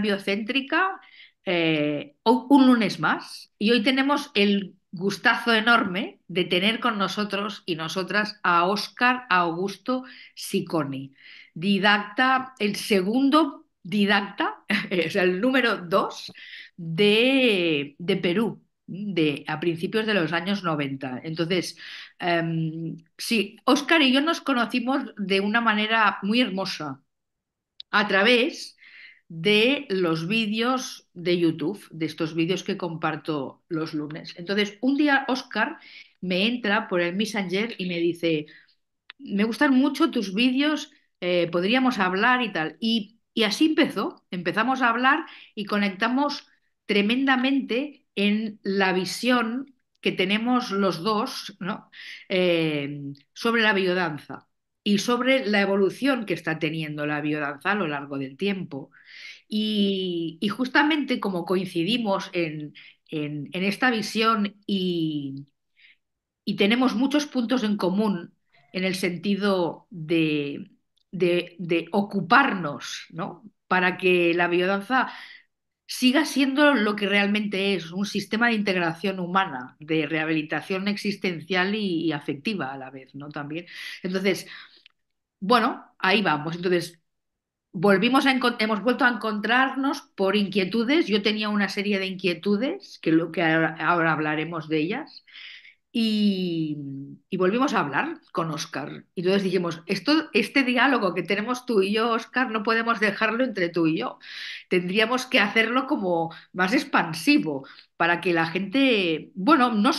biocéntrica eh, un lunes más. Y hoy tenemos el gustazo enorme de tener con nosotros y nosotras a Óscar Augusto Siconi, didacta, el segundo didacta, es el número dos de, Perú. De, a principios de los años 90. Entonces, em, sí, Óscar y yo nos conocimos de una manera muy hermosa, a través de los vídeos de YouTube, de estos vídeos que comparto los lunes. Entonces, un día Oscar me entra por el Messenger y me dice, me gustan mucho tus vídeos, eh, podríamos hablar y tal. Y, así empezó, empezamos a hablar y conectamos tremendamente en la visión que tenemos los dos eh, sobre la biodanza y sobre la evolución que está teniendo la biodanza a lo largo del tiempo. Y, justamente como coincidimos en, esta visión y, y, tenemos muchos puntos en común en el sentido de, ocuparnos ¿no? para que la biodanza siga siendo lo que realmente es, un sistema de integración humana, de rehabilitación existencial y, afectiva a la vez, ¿no? También. Entonces, bueno, ahí vamos. Entonces, volvimos a hemos vuelto a encontrarnos por inquietudes. Yo tenía una serie de inquietudes, que, lo que ahora hablaremos de ellas, y, volvimos a hablar con Oscar. Y entonces dijimos, esto, este diálogo que tenemos tú y yo, Oscar, no podemos dejarlo entre tú y yo. Tendríamos que hacerlo como más expansivo para que la gente, bueno, no,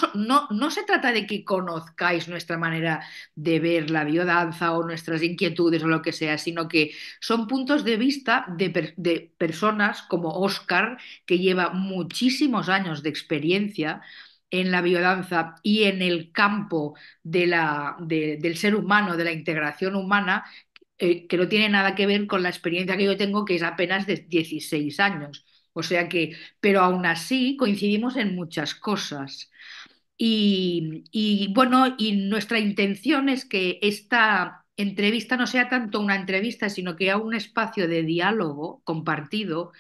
no, se trata de que conozcáis nuestra manera de ver la biodanza o nuestras inquietudes o lo que sea, sino que son puntos de vista de, de personas como Oscar, que lleva muchísimos años de experiencia en la biodanza y en el campo de la, del ser humano, de la integración humana, eh, que no tiene nada que ver con la experiencia que yo tengo, que es apenas de 16 años. O sea que, pero aún así coincidimos en muchas cosas. Y, bueno, y nuestra intención es que esta entrevista no sea tanto una entrevista, sino que sea un espacio de diálogo compartido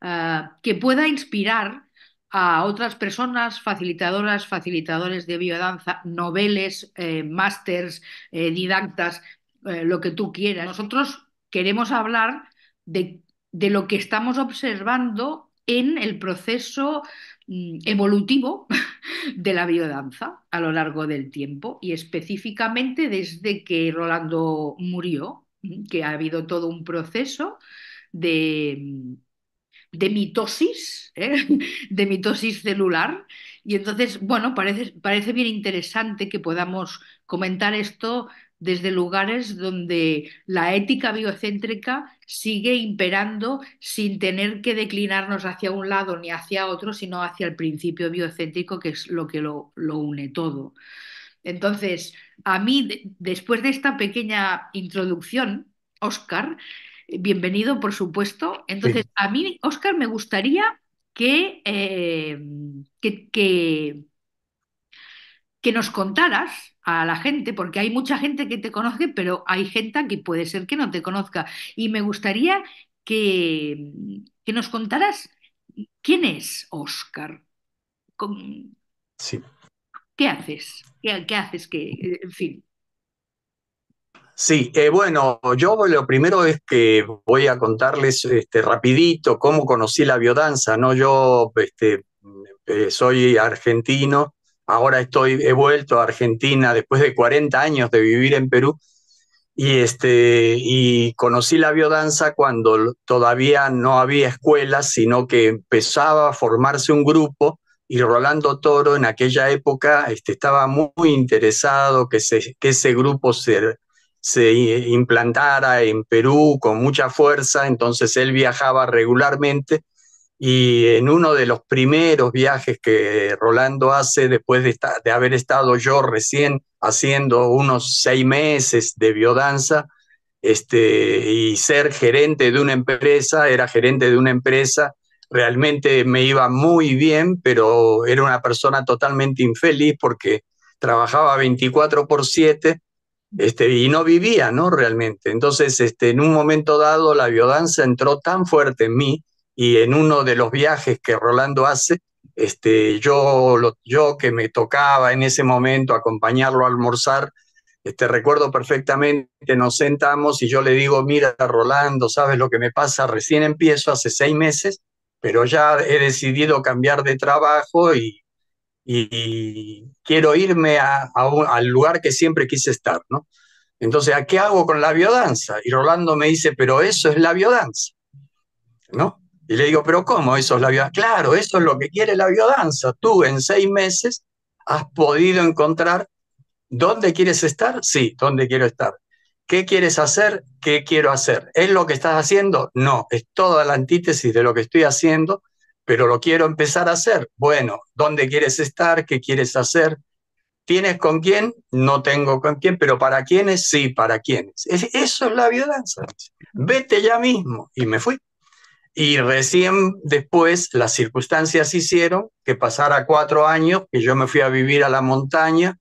ah, que pueda inspirar a otras personas, facilitadoras, facilitadores de biodanza, noveles, eh, másters, eh, didactas, eh, lo que tú quieras. Nosotros queremos hablar de, lo que estamos observando en el proceso mm, evolutivo de la biodanza a lo largo del tiempo y específicamente desde que Rolando murió, mm, que ha habido todo un proceso de mm, de mitosis, ¿eh? de mitosis celular. Y entonces, bueno, parece, parece bien interesante que podamos comentar esto desde lugares donde la ética biocéntrica sigue imperando sin tener que declinarnos hacia un lado ni hacia otro, sino hacia el principio biocéntrico, que es lo que lo, lo une todo. Entonces, a mí, después de esta pequeña introducción, Oscar, bienvenido, por supuesto. Entonces, a mí, Oscar, me gustaría eh, que, que, nos contaras a la gente, porque hay mucha gente que te conoce, pero hay gente que puede ser que no te conozca. Y me gustaría que, nos contaras quién es Oscar. Sí. ¿Qué haces? qué haces? que en fin. Sí, eh, bueno, yo lo primero es que voy a contarles este, rapidito cómo conocí la biodanza, ¿no? Yo este, eh, soy argentino, ahora estoy, he vuelto a Argentina después de 40 años de vivir en Perú, y, este, y conocí la biodanza cuando todavía no había escuelas, sino que empezaba a formarse un grupo y Rolando Toro en aquella época este, estaba muy interesado que, que ese grupo se se implantara en Perú con mucha fuerza, entonces él viajaba regularmente y en uno de los primeros viajes que Rolando hace, después de, haber estado yo recién haciendo unos seis meses de biodanza, este, y ser gerente de una empresa, era gerente de una empresa, realmente me iba muy bien, pero era una persona totalmente infeliz porque trabajaba 24 por 7 este, y no vivía, ¿no? Realmente. Entonces, este, en un momento dado, la biodanza entró tan fuerte en mí y en uno de los viajes que Rolando hace, este, yo, lo, yo que me tocaba en ese momento acompañarlo a almorzar, este, recuerdo perfectamente, nos sentamos y yo le digo, mira, Rolando, ¿sabes lo que me pasa? Recién empiezo hace seis meses, pero ya he decidido cambiar de trabajo y y quiero irme al lugar que siempre quise estar, ¿no? Entonces, ¿a qué hago con la biodanza? Y Rolando me dice, pero eso es la biodanza, ¿no? Y le digo, pero ¿cómo eso es la biodanza? Claro, eso es lo que quiere la biodanza. Tú en seis meses has podido encontrar dónde quieres estar, sí, dónde quiero estar. ¿Qué quieres hacer? ¿Qué quiero hacer? ¿Es lo que estás haciendo? No, es toda la antítesis de lo que estoy haciendo pero lo quiero empezar a hacer. Bueno, ¿dónde quieres estar? ¿Qué quieres hacer? ¿Tienes con quién? No tengo con quién, pero ¿para quiénes? Sí, ¿para quiénes? Es, eso es la violencia. Vete ya mismo. Y me fui. Y recién después las circunstancias hicieron que pasara cuatro años, que yo me fui a vivir a la montaña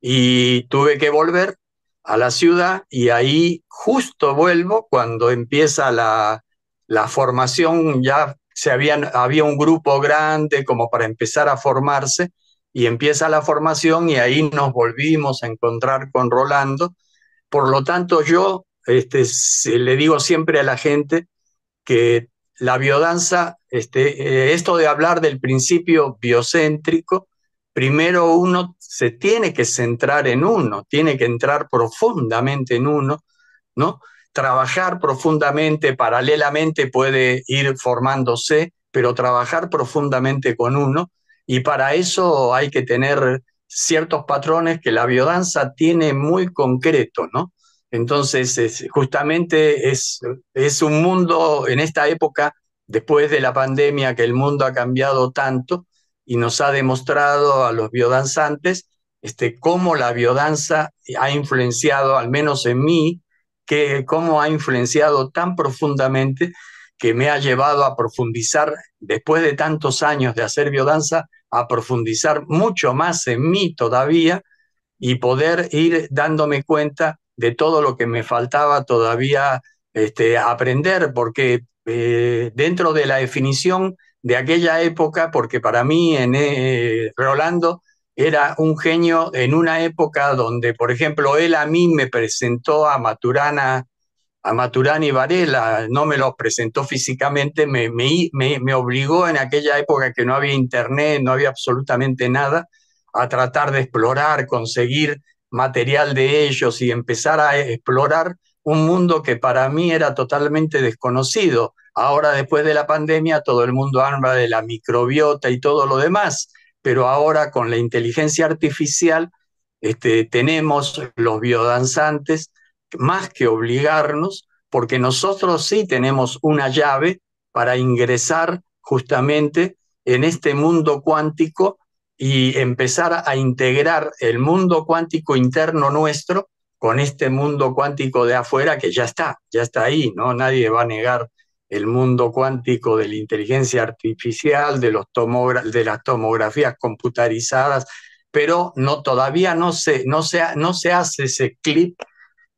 y tuve que volver a la ciudad y ahí justo vuelvo cuando empieza la, la formación ya habían, había un grupo grande como para empezar a formarse y empieza la formación y ahí nos volvimos a encontrar con Rolando. Por lo tanto, yo este, le digo siempre a la gente que la biodanza, este, eh, esto de hablar del principio biocéntrico, primero uno se tiene que centrar en uno, tiene que entrar profundamente en uno, ¿no? trabajar profundamente, paralelamente puede ir formándose, pero trabajar profundamente con uno. Y para eso hay que tener ciertos patrones que la biodanza tiene muy concreto, ¿no? Entonces, justamente es, es un mundo en esta época, después de la pandemia, que el mundo ha cambiado tanto y nos ha demostrado a los biodanzantes este, cómo la biodanza ha influenciado, al menos en mí, que, cómo ha influenciado tan profundamente que me ha llevado a profundizar, después de tantos años de hacer biodanza, a profundizar mucho más en mí todavía y poder ir dándome cuenta de todo lo que me faltaba todavía este, aprender, porque eh, dentro de la definición de aquella época, porque para mí en eh, Rolando era un genio en una época donde, por ejemplo, él a mí me presentó a Maturana, a Varela, no me los presentó físicamente, me, me obligó en aquella época que no había internet, no había absolutamente nada, a tratar de explorar, conseguir material de ellos y empezar a explorar un mundo que para mí era totalmente desconocido. Ahora, después de la pandemia, todo el mundo habla de la microbiota y todo lo demás, pero ahora con la inteligencia artificial este, tenemos los biodanzantes más que obligarnos, porque nosotros sí tenemos una llave para ingresar justamente en este mundo cuántico y empezar a integrar el mundo cuántico interno nuestro con este mundo cuántico de afuera que ya está, ya está ahí, ¿no? Nadie va a negar el mundo cuántico de la inteligencia artificial, de, los de las tomografías computarizadas, pero no, todavía no se, no no se hace ese clip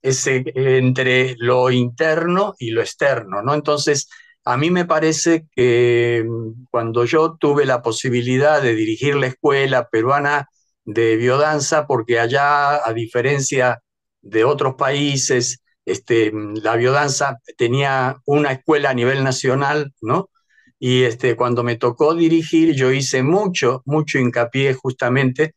ese, entre lo interno y lo externo. ¿no? Entonces, a mí me parece que mm, cuando yo tuve la posibilidad de dirigir la escuela peruana de biodanza, porque allá, a diferencia de otros países, este, la biodanza tenía una escuela a nivel nacional, ¿no? Y este, cuando me tocó dirigir, yo hice mucho, mucho hincapié justamente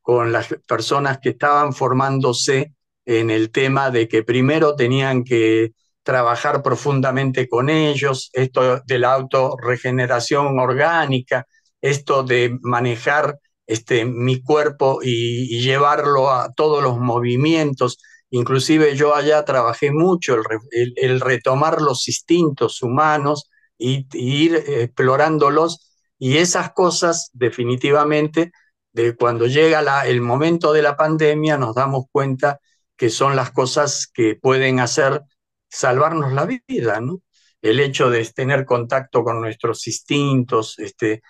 con las personas que estaban formándose en el tema de que primero tenían que trabajar profundamente con ellos, esto de la autorregeneración orgánica, esto de manejar este, mi cuerpo y llevarlo a todos los movimientos, Inclusive yo allá trabajé mucho el, retomar los instintos humanos y, ir explorándolos y esas cosas definitivamente de cuando llega el momento de la pandemia nos damos cuenta que son las cosas que pueden hacer salvarnos la vida, ¿no? El hecho de tener contacto con nuestros instintos, este,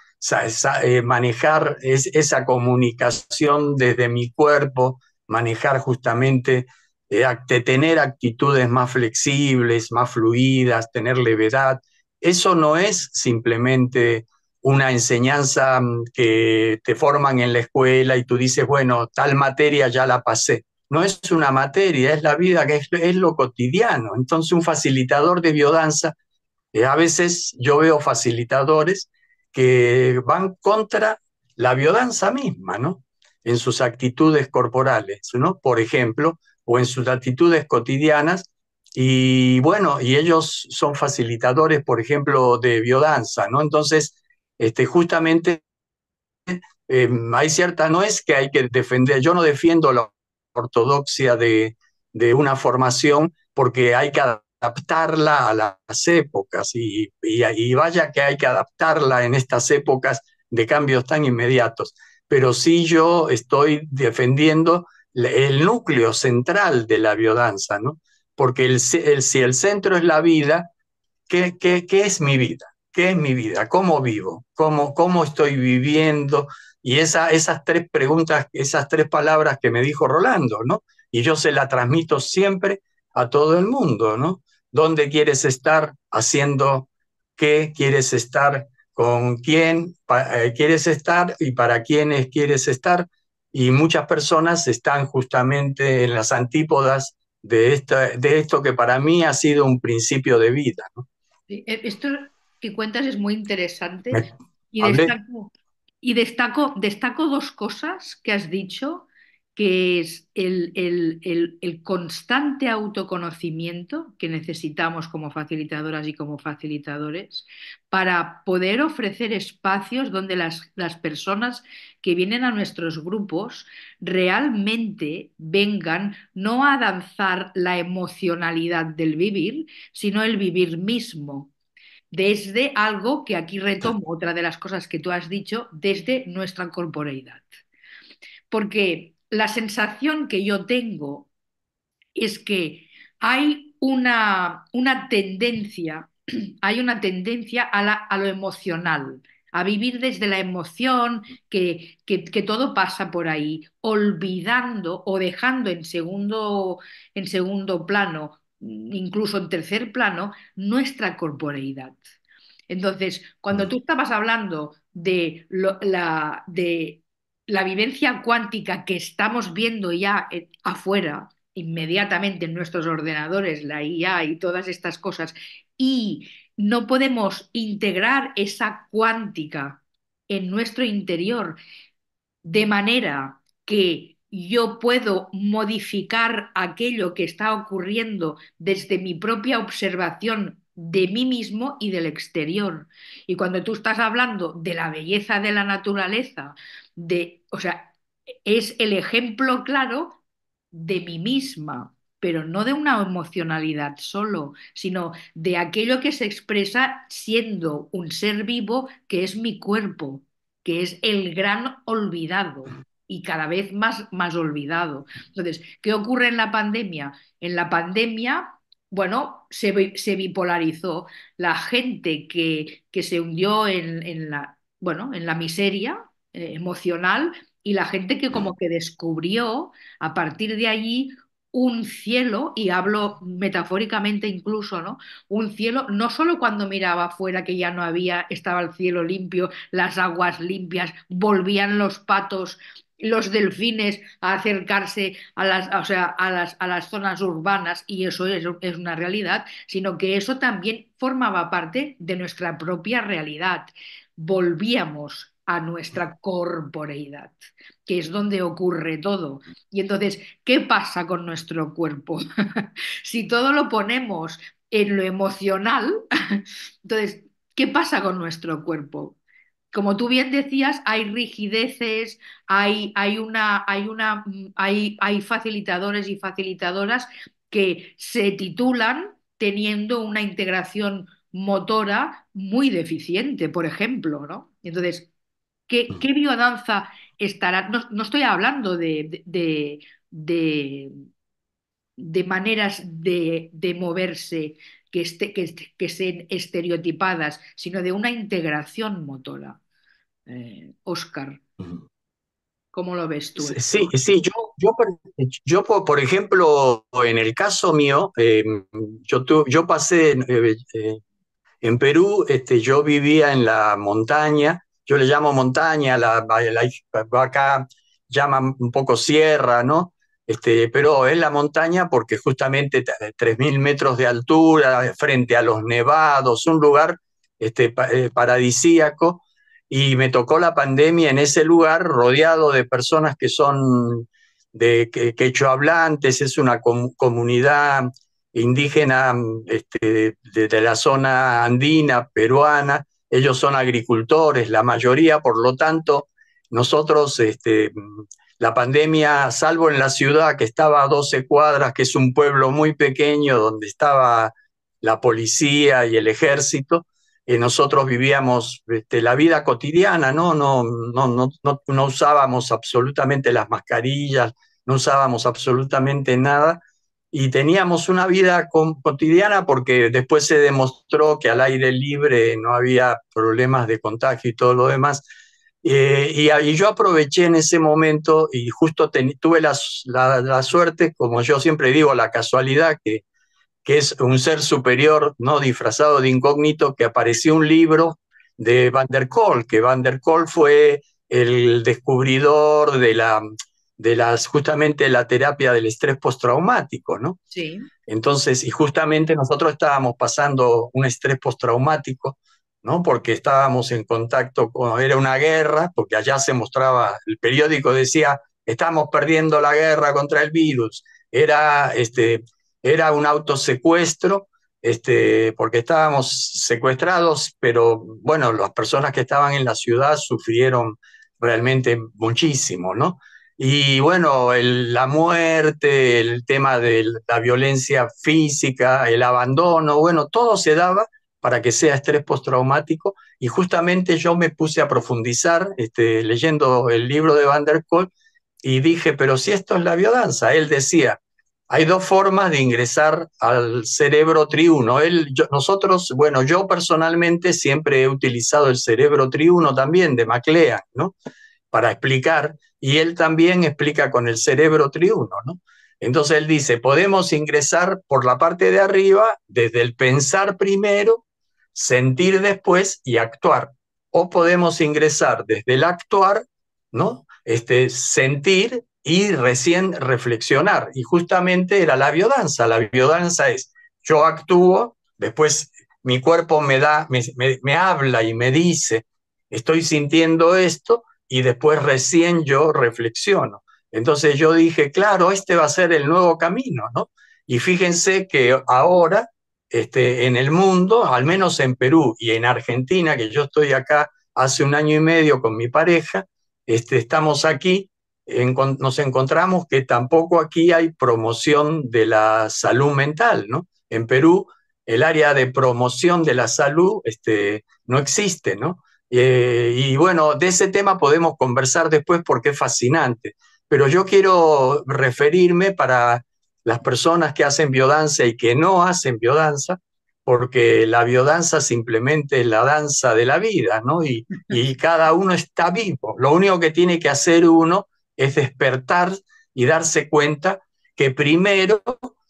eh, manejar esa comunicación desde mi cuerpo, manejar justamente de, tener actitudes más flexibles, más fluidas, tener levedad. Eso no es simplemente una enseñanza mm, que te forman en la escuela y tú dices, bueno, tal materia ya la pasé. No es una materia, es la vida, que es, lo cotidiano. Entonces, un facilitador de biodanza, eh, a veces yo veo facilitadores que van contra la biodanza misma, ¿no? En sus actitudes corporales, ¿no? Por ejemplo, o en sus actitudes cotidianas. Y bueno, y ellos son facilitadores, por ejemplo, de biodanza, ¿no? Entonces, este, justamente eh, hay cierta, no es que hay que defender, yo no defiendo la ortodoxia de, una formación porque hay que adaptarla a las épocas y, y, y vaya que hay que adaptarla en estas épocas de cambios tan inmediatos. Pero sí yo estoy defendiendo el núcleo central de la biodanza, ¿no? Porque el, si el centro es la vida, ¿qué, es mi vida? ¿Qué es mi vida? ¿Cómo vivo? ¿Cómo, cómo estoy viviendo? Y esa, esas tres preguntas, esas tres palabras que me dijo Rolando, ¿no? Y yo se la transmito siempre a todo el mundo, ¿no? ¿Dónde quieres estar? ¿Haciendo qué? ¿Quieres estar con quién? Eh, ¿Quieres estar? ¿Y para quiénes quieres estar? y muchas personas están justamente en las antípodas de, esta, de esto que para mí ha sido un principio de vida. E, esto que cuentas es muy interesante y, y destaco, destaco dos cosas que has dicho que es el, constante autoconocimiento que necesitamos como facilitadoras y como facilitadores para poder ofrecer espacios donde las, las personas que vienen a nuestros grupos realmente vengan no a danzar la emocionalidad del vivir, sino el vivir mismo, desde algo que aquí retomo otra de las cosas que tú has dicho, desde nuestra corporeidad. Porque la sensación que yo tengo es que hay una, una tendencia, hay una tendencia a, lo emocional, a vivir desde la emoción, que, todo pasa por ahí, olvidando o dejando en segundo, en segundo plano, incluso en tercer plano, nuestra corporeidad. Entonces, cuando mm. tú estabas hablando de, la, de la vivencia cuántica que estamos viendo ya eh, afuera, inmediatamente en nuestros ordenadores, la IA y todas estas cosas, y no podemos integrar esa cuántica en nuestro interior de manera que yo puedo modificar aquello que está ocurriendo desde mi propia observación de mí mismo y del exterior. Y cuando tú estás hablando de la belleza de la naturaleza, de, o sea, es el ejemplo claro de mí misma, pero no de una emocionalidad solo, sino de aquello que se expresa siendo un ser vivo que es mi cuerpo, que es el gran olvidado y cada vez más, más olvidado. Entonces, ¿qué ocurre en la pandemia? En la pandemia, bueno, se, bipolarizó la gente que, que se hundió en, en, la, bueno, en la miseria, eh, emocional y la gente que como que descubrió a partir de allí un cielo, y hablo metafóricamente incluso, ¿no? Un cielo, no solo cuando miraba afuera que ya no había, estaba el cielo limpio, las aguas limpias, volvían los patos, los delfines a acercarse a las, sea, a las, zonas urbanas, y eso es, es una realidad, sino que eso también formaba parte de nuestra propia realidad. Volvíamos a nuestra corporeidad, que es donde ocurre todo. Y entonces, ¿qué pasa con nuestro cuerpo? si todo lo ponemos en lo emocional, entonces, ¿qué pasa con nuestro cuerpo? Como tú bien decías, hay rigideces, hay, hay, una, hay, una, hay, hay facilitadores y facilitadoras que se titulan teniendo una integración motora muy deficiente, por ejemplo, ¿no? Entonces, ¿Qué, mm. qué biodanza estará? No, estoy hablando de, de, maneras de, moverse que, esté que, este, que sean estereotipadas, sino de una integración motora. Oscar, eh, ¿cómo lo ves tú? Sí, sí, yo, yo, yo por ejemplo, en el caso mío, em, yo, yo pasé... Eh, eh, en Perú este, yo vivía en la montaña yo le llamo montaña, la, acá llama un poco sierra, ¿no? Este, pero es la montaña porque justamente 3.000 eh, metros de altura, frente a los nevados, un lugar este, eh, paradisíaco, y me tocó la pandemia en ese lugar, rodeado de personas que son de quechua hablantes, es una comunidad indígena este, de, la zona andina, peruana, ellos son agricultores, la mayoría, por lo tanto, nosotros, este, la pandemia, salvo en la ciudad que estaba a 12 cuadras, que es un pueblo muy pequeño donde estaba la policía y el ejército, eh, nosotros vivíamos este, la vida cotidiana, ¿no? No, no, no, no, no usábamos absolutamente las mascarillas, no usábamos absolutamente nada, y teníamos una vida cotidiana porque después se demostró que al aire libre no había problemas de contagio y todo lo demás. Eh, ah, y, yo aproveché en ese momento y justo tuve la, suerte, como yo siempre digo, la casualidad, que, es un ser superior no disfrazado de incógnito, que apareció un libro de Van der Kohl, que Van der Kohl fue el descubridor de la, de las, justamente la terapia del estrés postraumático, ¿no? Sí. Entonces, y justamente nosotros estábamos pasando un estrés postraumático, ¿no? Porque estábamos en contacto con, era una guerra, porque allá se mostraba, el periódico decía, estamos perdiendo la guerra contra el virus, era, este, era un autosecuestro, este, porque estábamos secuestrados, pero bueno, las personas que estaban en la ciudad sufrieron realmente muchísimo, ¿no? Y bueno, la muerte, el tema de la violencia física, el abandono, bueno, todo se daba para que sea estrés postraumático. Y justamente yo me puse a profundizar este, leyendo el libro de Van der Kolk y dije, pero si esto es la biodanza, él decía, hay dos formas de ingresar al cerebro triuno. Él, nosotros, bueno, yo personalmente siempre he utilizado el cerebro triuno también de MacLean, ¿no? para explicar, y él también explica con el cerebro triuno, Entonces él dice, podemos ingresar por la parte de arriba desde el pensar primero, sentir después y actuar. O podemos ingresar desde el actuar, ¿no? Este, sentir y recién reflexionar. Y justamente era la biodanza. La biodanza es, yo actúo, después mi cuerpo me da, me habla y me dice, estoy sintiendo esto, y después recién yo reflexiono. Entonces yo dije, claro, este va a ser el nuevo camino, ¿no? Y fíjense que ahora, este, en el mundo, al menos en Perú y en Argentina, que yo estoy acá hace un año y medio con mi pareja, este, estamos aquí, nos encontramos que tampoco aquí hay promoción de la salud mental, ¿no? En Perú, el área de promoción de la salud este, no existe, ¿no? Eh, y bueno, de ese tema podemos conversar después porque es fascinante, pero yo quiero referirme para las personas que hacen biodanza y que no hacen biodanza, porque la biodanza simplemente es la danza de la vida, ¿no? Y, y cada uno está vivo. Lo único que tiene que hacer uno es despertar y darse cuenta que primero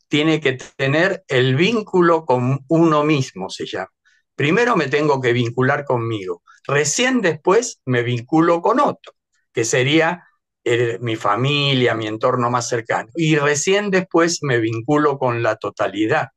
tiene que tener el vínculo con uno mismo, se llama. Primero me tengo que vincular conmigo. Recién después me vinculo con otro, que sería eh, mi familia, mi entorno más cercano. Y recién después me vinculo con la totalidad.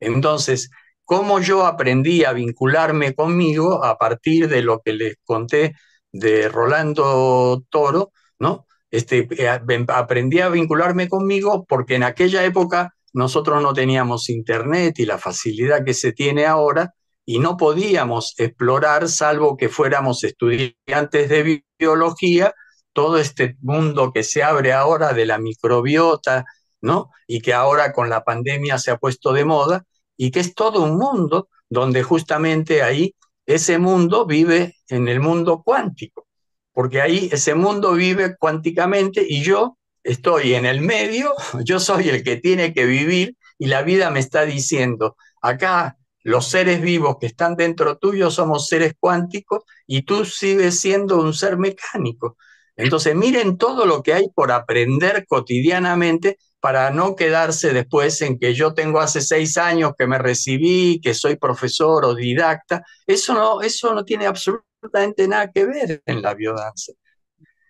Entonces, ¿cómo yo aprendí a vincularme conmigo a partir de lo que les conté de Rolando Toro? ¿no? Este, eh, aprendí a vincularme conmigo porque en aquella época nosotros no teníamos internet y la facilidad que se tiene ahora, y no podíamos explorar, salvo que fuéramos estudiantes de biología, todo este mundo que se abre ahora de la microbiota, ¿no? Y que ahora con la pandemia se ha puesto de moda, y que es todo un mundo donde justamente ahí ese mundo vive en el mundo cuántico, porque ahí ese mundo vive cuánticamente y yo estoy en el medio, yo soy el que tiene que vivir y la vida me está diciendo, acá los seres vivos que están dentro tuyo somos seres cuánticos y tú sigues siendo un ser mecánico. Entonces miren todo lo que hay por aprender cotidianamente para no quedarse después en que yo tengo hace seis años que me recibí, que soy profesor o didacta. Eso no, eso no tiene absolutamente nada que ver en la biodanza.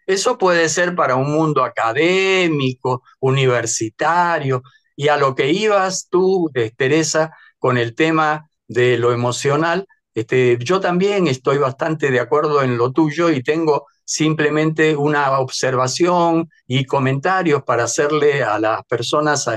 Eso puede ser para un mundo académico, universitario, y a lo que ibas tú, Teresa, con el tema de lo emocional, este, yo también estoy bastante de acuerdo en lo tuyo y tengo simplemente una observación y comentarios para hacerle a las personas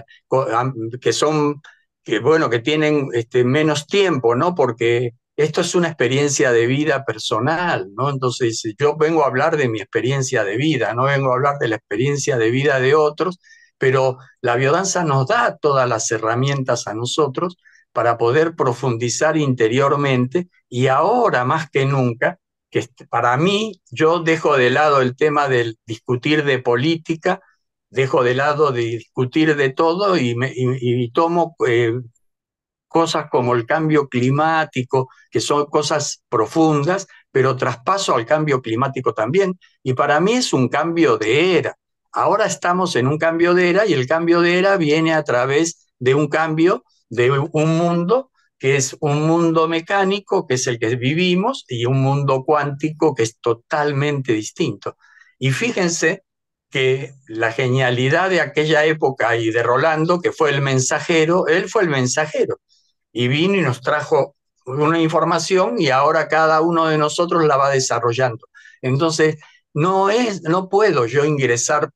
que son, que bueno, que tienen este, menos tiempo, Porque esto es una experiencia de vida personal, Entonces yo vengo a hablar de mi experiencia de vida, no vengo a hablar de la experiencia de vida de otros, pero la biodanza nos da todas las herramientas a nosotros para poder profundizar interiormente y ahora más que nunca, que para mí yo dejo de lado el tema del discutir de política, dejo de lado de discutir de todo y, tomo eh, cosas como el cambio climático, que son cosas profundas, pero traspaso al cambio climático también. Y para mí es un cambio de era. Ahora estamos en un cambio de era y el cambio de era viene a través de un cambio de un mundo que es un mundo mecánico, que es el que vivimos, y un mundo cuántico que es totalmente distinto. Y fíjense que la genialidad de aquella época y de Rolando, que fue el mensajero, él fue el mensajero, y vino y nos trajo una información y ahora cada uno de nosotros la va desarrollando. Entonces, no es no puedo yo ingresar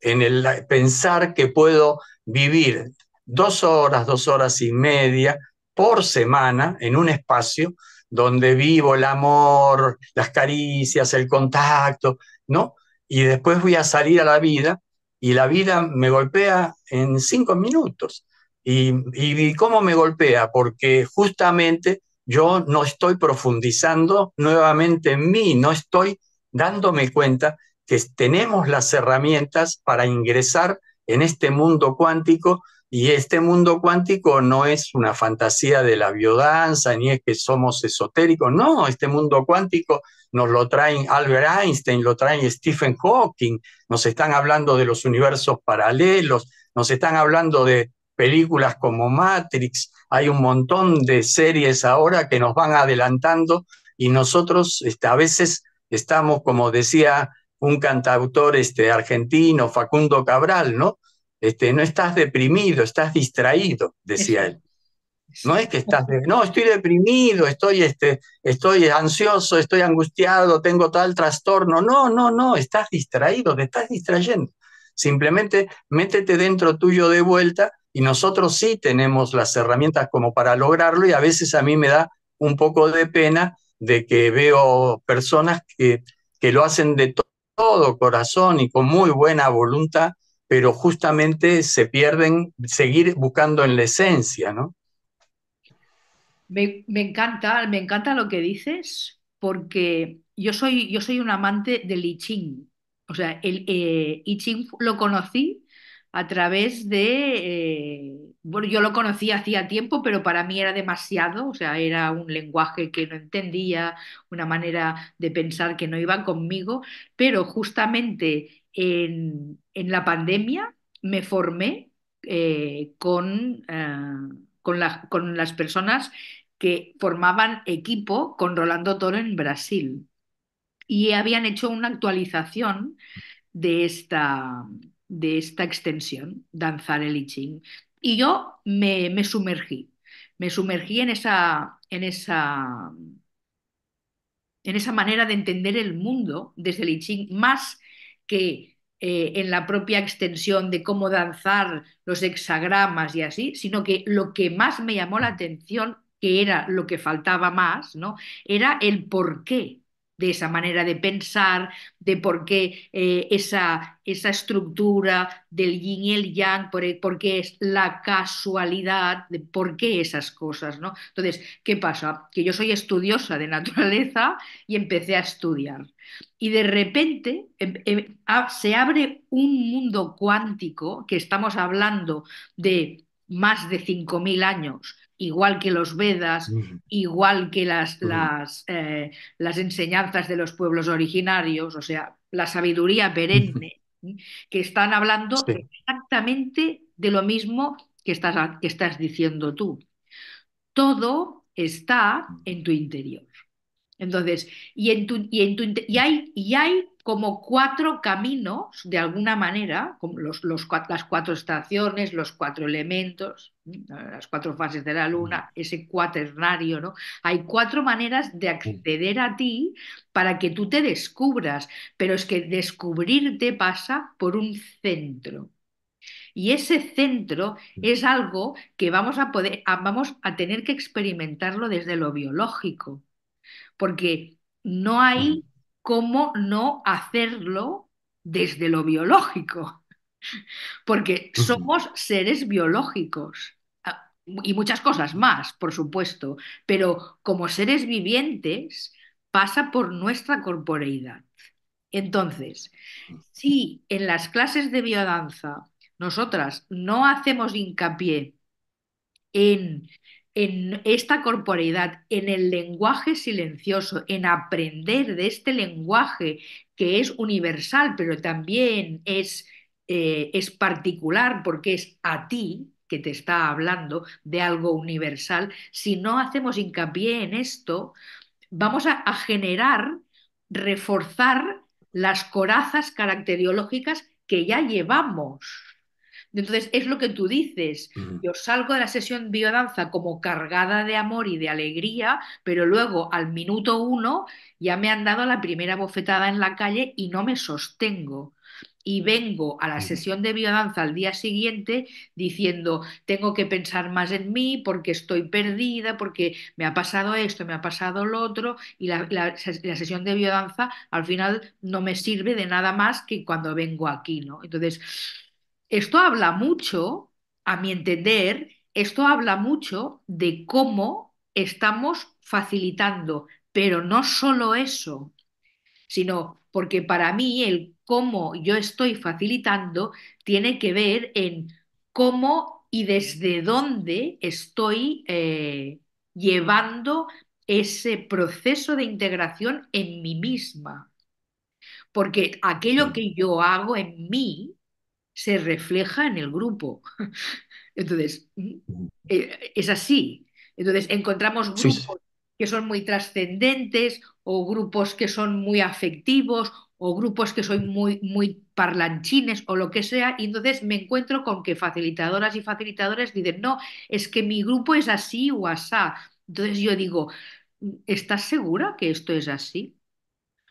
en el pensar que puedo vivir dos horas, dos horas y media por semana en un espacio donde vivo el amor, las caricias, el contacto, ¿no? Y después voy a salir a la vida y la vida me golpea en cinco minutos. ¿Y, y cómo me golpea? Porque justamente yo no estoy profundizando nuevamente en mí, no estoy dándome cuenta que tenemos las herramientas para ingresar en este mundo cuántico y este mundo cuántico no es una fantasía de la biodanza, ni es que somos esotéricos, no, este mundo cuántico nos lo traen Albert Einstein, lo traen Stephen Hawking, nos están hablando de los universos paralelos, nos están hablando de películas como Matrix, hay un montón de series ahora que nos van adelantando y nosotros este, a veces estamos, como decía un cantautor este, argentino, Facundo Cabral, ¿no? Este, no estás deprimido, estás distraído, decía él. No es que estás, no, estoy deprimido, estoy, este, estoy ansioso, estoy angustiado, tengo tal trastorno. No, no, no, estás distraído, te estás distrayendo. Simplemente métete dentro tuyo de vuelta y nosotros sí tenemos las herramientas como para lograrlo y a veces a mí me da un poco de pena de que veo personas que, lo hacen de todo corazón y con muy buena voluntad pero justamente se pierden seguir buscando en la esencia, ¿no? Me, encanta, me encanta lo que dices, porque yo soy, yo soy un amante del I Ching. O sea, el eh, I Ching lo conocí a través de, eh, bueno, yo lo conocí hacía tiempo, pero para mí era demasiado, o sea, era un lenguaje que no entendía, una manera de pensar que no iba conmigo, pero justamente en, la pandemia me formé eh, con, eh, con, con las personas que formaban equipo con Rolando Toro en Brasil y habían hecho una actualización de esta, de esta extensión, Danzar el I Ching. Y yo me, sumergí, me sumergí en esa, en, esa, en esa manera de entender el mundo desde el I Ching, más que eh, en la propia extensión de cómo danzar los hexagramas y así, sino que lo que más me llamó la mm. atención, que era lo que faltaba más, ¿no? era el porqué de esa manera de pensar, de por qué eh, esa, estructura del yin y el yang, e, por, qué es la casualidad, de por qué esas cosas, ¿no? Entonces, ¿qué pasa? Que yo soy estudiosa de naturaleza y empecé a estudiar. Y de repente em, em, se abre un mundo cuántico que estamos hablando de más de 5.000 años igual que los Vedas, igual que las, eh, las, enseñanzas de los pueblos originarios, o sea, la sabiduría perenne, que están hablando exactamente de lo mismo que estás, que estás diciendo tú. Todo está en tu interior. Entonces, y, hay, como cuatro caminos, de alguna manera, como las cuatro estaciones, los cuatro elementos, mm, las cuatro fases de la luna, mm. ese cuaternario, ¿no? Hay cuatro maneras de mm. acceder a ti para que tú te descubras, pero es que descubrirte pasa por un centro. Y ese centro es algo que vamos a tener que experimentarlo desde lo biológico porque no hay cómo no hacerlo desde lo biológico, porque somos seres biológicos ah, y muchas cosas más, por supuesto, pero como seres vivientes pasa por nuestra corporeidad. Entonces, si en las clases de biodanza nosotras no hacemos hincapié en en esta corporalidad, en el lenguaje silencioso, en aprender de este lenguaje que es universal, pero también es, eh, es particular porque es a ti que te está hablando de algo universal, si no hacemos hincapié en esto, vamos a, a generar, reforzar las corazas caracteriológicas que ya llevamos entonces, es lo que tú dices. Yo salgo de la sesión biodanza como cargada de amor y de alegría, pero luego al minuto uno ya me han dado la primera bofetada en la calle y no me sostengo. Y vengo a la sesión de biodanza al día siguiente diciendo, tengo que pensar más en mí porque estoy perdida, porque me ha pasado esto, me ha pasado lo otro, y la, la sesión de biodanza al final no me sirve de nada más que cuando vengo aquí, ¿no? Entonces, esto habla mucho, a mi entender, esto habla mucho de cómo estamos facilitando, pero no solo eso, sino porque para mí el cómo yo estoy facilitando tiene que ver en cómo y desde dónde estoy eh, llevando ese proceso de integración en mí misma. Porque aquello que yo hago en mí se refleja en el grupo. Entonces, mm, eh, es así. Entonces, encontramos grupos que son muy trascendentes o grupos que son muy afectivos o grupos que son muy, muy parlanchines o lo que sea, y entonces me encuentro con que facilitadoras y facilitadores dicen, no, es que mi grupo es así o asá. Entonces yo digo, ¿estás segura que esto es así?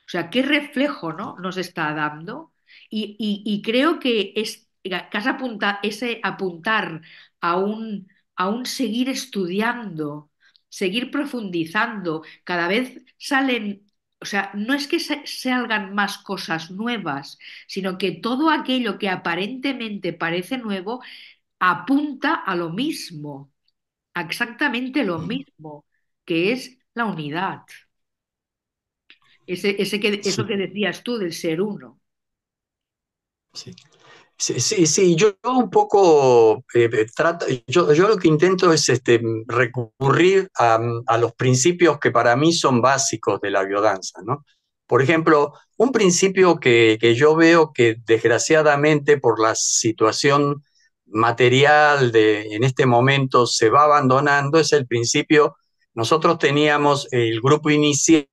O sea, ¿qué reflejo ¿no? nos está dando? Y, creo que, es, ese apuntar a un, un seguir estudiando, seguir profundizando, cada vez salen o sea, no es que salgan más cosas nuevas, sino que todo aquello que aparentemente parece nuevo apunta a lo mismo, a exactamente lo mismo, que es la unidad. Ese, ese Eso que decías tú del ser uno. Sí. Sí, sí, yo un poco eh, eh, yo, lo que intento es este, recurrir a, los principios que para mí son básicos de la biodanza, Por ejemplo, un principio que, que yo veo que desgraciadamente por la situación material de, en este momento se va abandonando es el principio, nosotros teníamos el grupo inicial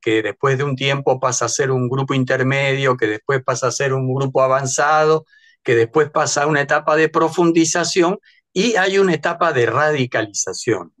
que después de un tiempo pasa a ser un grupo intermedio, que después pasa a ser un grupo avanzado, que después pasa a una etapa de profundización y hay una etapa de radicalización.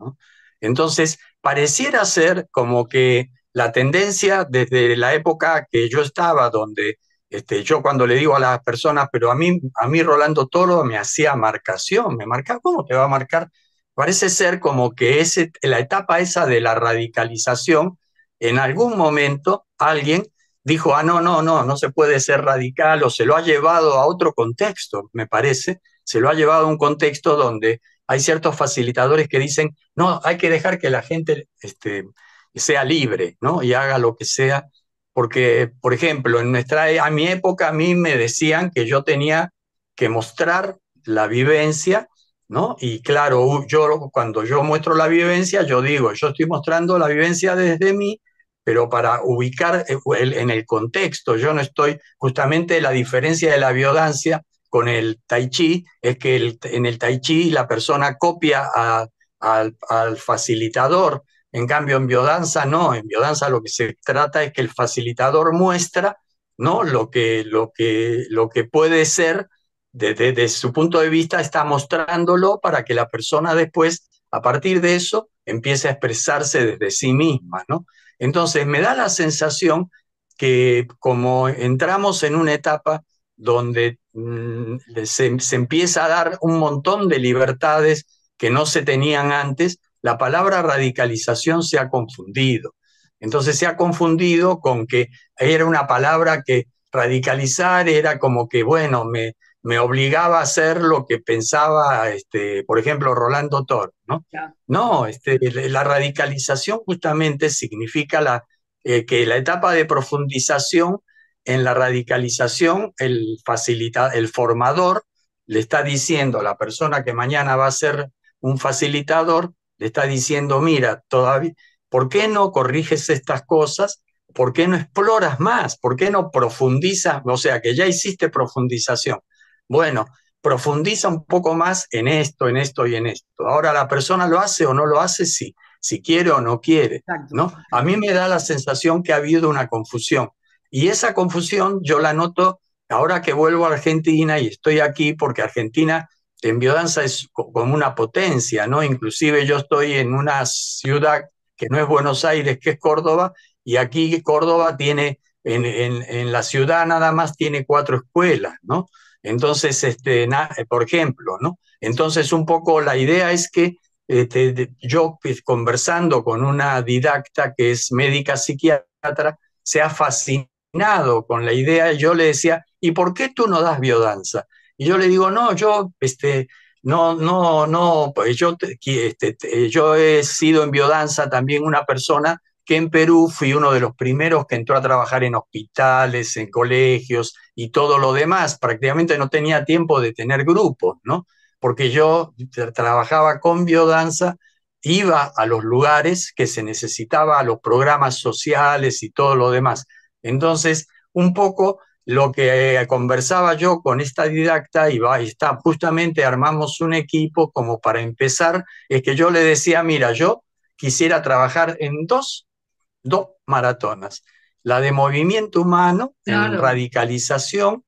Entonces, pareciera ser como que la tendencia desde la época que yo estaba, donde este, yo cuando le digo a las personas, pero a mí, a mí Rolando Toro me hacía marcación, me marcaba, ¿cómo te va a marcar? Parece ser como que ese, la etapa esa de la radicalización en algún momento alguien dijo, ah, no, no, no, no se puede ser radical o se lo ha llevado a otro contexto, me parece, se lo ha llevado a un contexto donde hay ciertos facilitadores que dicen, no, hay que dejar que la gente este, sea libre, ¿no? Y haga lo que sea, porque, por ejemplo, en nuestra, a mi época a mí me decían que yo tenía que mostrar la vivencia, ¿no? Y claro, yo cuando yo muestro la vivencia, yo digo, yo estoy mostrando la vivencia desde mí, pero para ubicar eh, en el contexto, yo no estoy, justamente la diferencia de la biodancia con el tai chi es que en el tai chi la persona copia al facilitador, en cambio en biodanza no, en biodanza lo que se trata es que el facilitador muestra ¿no? lo, que, lo, que, lo que puede ser desde su punto de vista, está mostrándolo para que la persona después, a partir de eso, empiece a expresarse desde sí misma. ¿no? Entonces me da la sensación que como entramos en una etapa donde mm, se, empieza a dar un montón de libertades que no se tenían antes, la palabra radicalización se ha confundido. Entonces se ha confundido con que era una palabra que radicalizar era como que, bueno, me, me obligaba a hacer lo que pensaba, este, por ejemplo, Rolando Toro, ¿no? No, este, la radicalización justamente significa la, eh, que la etapa de profundización, en la radicalización, el, facilita, el formador le está diciendo a la persona que mañana va a ser un facilitador, le está diciendo, mira, todavía, ¿por qué no corriges estas cosas? ¿Por qué no exploras más? ¿Por qué no profundizas? O sea, que ya hiciste profundización bueno, profundiza un poco más en esto, en esto y en esto. Ahora, ¿la persona lo hace o no lo hace? Sí, si quiere o no quiere. ¿no? A mí me da la sensación que ha habido una confusión. Y esa confusión yo la noto ahora que vuelvo a Argentina y estoy aquí porque Argentina en biodanza es como una potencia, ¿no? Inclusive yo estoy en una ciudad que no es Buenos Aires, que es Córdoba, y aquí Córdoba tiene, en la ciudad nada más tiene cuatro escuelas, ¿no? Entonces, este, por ejemplo, ¿no? Entonces, un poco la idea es que este, yo pues, conversando con una didacta que es médica psiquiatra, se ha fascinado con la idea, yo le decía, ¿y por qué tú no das biodanza? Y yo le digo, no, yo, este, no, no, no, pues yo, este, yo he sido en biodanza también una persona que en Perú fui uno de los primeros que entró a trabajar en hospitales, en colegios y todo lo demás. Prácticamente no tenía tiempo de tener grupos, ¿no? Porque yo trabajaba con biodanza, iba a los lugares que se necesitaba, a los programas sociales y todo lo demás. Entonces, un poco lo que eh, conversaba yo con esta didacta y está, justamente armamos un equipo como para empezar, es que yo le decía, mira, yo quisiera trabajar en dos dos maratonas, la de movimiento humano radicalización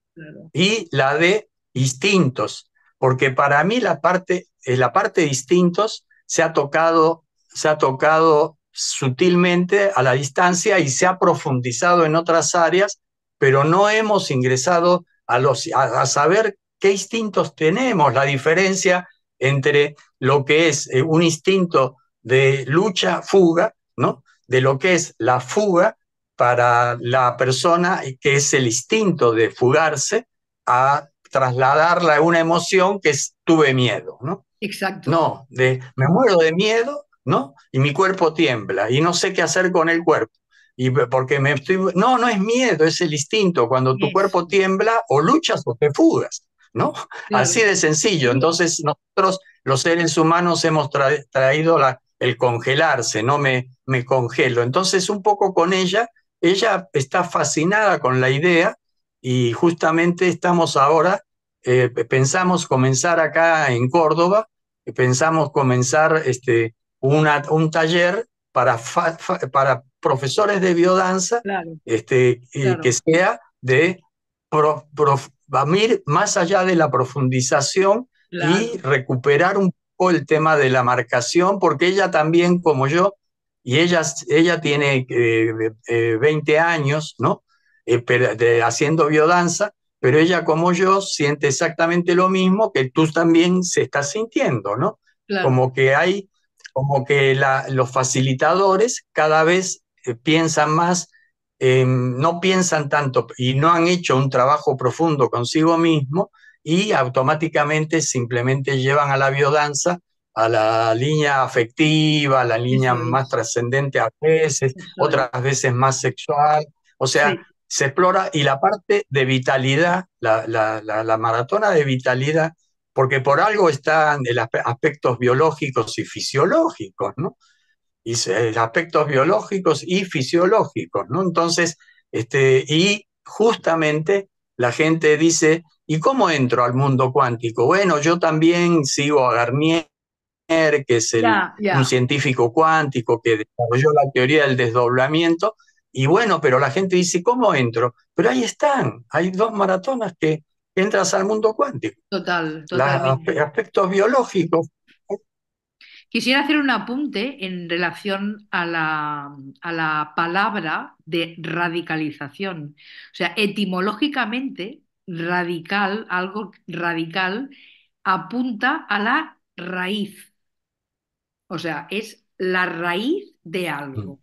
y la de instintos, porque para mí la parte, eh, la parte de instintos se ha tocado, se ha tocado sutilmente a la distancia y se ha profundizado en otras áreas, pero no hemos ingresado a, los, a saber qué instintos tenemos, la diferencia entre lo que es eh, un instinto de lucha, fuga, ¿no? de lo que es la fuga para la persona, que es el instinto de fugarse, a trasladarla a una emoción que es tuve miedo, ¿no? Exacto. No, de me muero de miedo, ¿no? Y mi cuerpo tiembla y no sé qué hacer con el cuerpo. Y porque me estoy... No, no es miedo, es el instinto. Cuando tu cuerpo tiembla, o luchas o te fugas, ¿no? Así de sencillo. Entonces nosotros, los seres humanos, hemos traído la, el congelarse, no me, me congelo. Entonces, un poco con ella, ella está fascinada con la idea y justamente estamos ahora, eh, pensamos comenzar acá en Córdoba, eh, pensamos comenzar este, una, un taller para, para profesores de biodanza este, que sea de pro, más allá de la profundización y recuperar un el tema de la marcación, porque ella también, como yo, y ella, ella tiene 20 eh, eh, años, ¿no? Eh, haciendo biodanza, pero ella como yo siente exactamente lo mismo que tú también se estás sintiendo, ¿no? Como que hay, como que los facilitadores cada vez piensan más, no piensan tanto y no han hecho un trabajo profundo consigo mismo y automáticamente simplemente llevan a la biodanza a la línea afectiva, a la línea más trascendente a veces, otras veces más sexual. O sea, se explora y la parte de vitalidad, la, maratona de vitalidad, porque por algo están los aspectos biológicos y fisiológicos, ¿no? Y aspectos biológicos y fisiológicos, ¿no? Entonces, este, y justamente la gente dice, ¿Y cómo entro al mundo cuántico? Bueno, yo también sigo a Garnier, que es un científico cuántico que desarrolló la teoría del desdoblamiento. Y bueno, pero la gente dice, ¿cómo entro? Pero ahí están, hay dos maratonas que entras al mundo cuántico. Total, total. Los aspectos biológicos. Quisiera hacer un apunte en relación a la, a la palabra de radicalización. O sea, etimológicamente, radical, algo radical, apunta a la raíz. O sea, es la raíz de algo.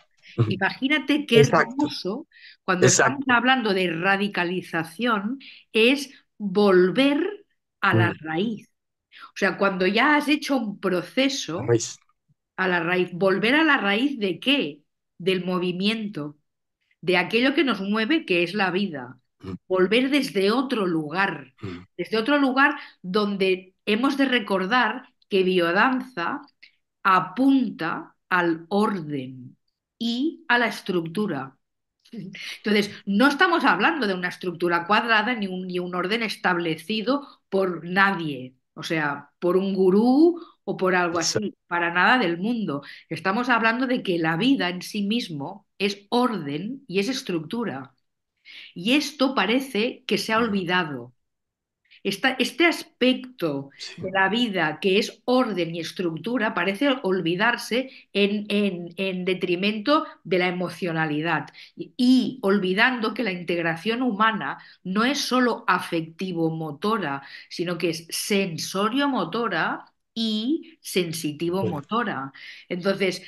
Imagínate qué hermoso cuando estamos hablando de radicalización es volver a la raíz. O sea, cuando ya has hecho un proceso a la raíz, volver a la raíz de qué? Del movimiento, de aquello que nos mueve, que es la vida volver desde otro lugar, mm. desde otro lugar donde hemos de recordar que biodanza apunta al orden y a la estructura. Entonces, no estamos hablando de una estructura cuadrada ni un, ni un orden establecido por nadie, o sea, por un gurú o por algo así, para nada del mundo. Estamos hablando de que la vida en sí mismo es orden y es estructura. Y esto parece que se ha olvidado. este aspecto de la vida que es orden y estructura parece olvidarse en, detrimento de la emocionalidad y, olvidando que la integración humana no es solo afectivo-motora, sino que es sensorio-motora y sensitivo-motora. Entonces,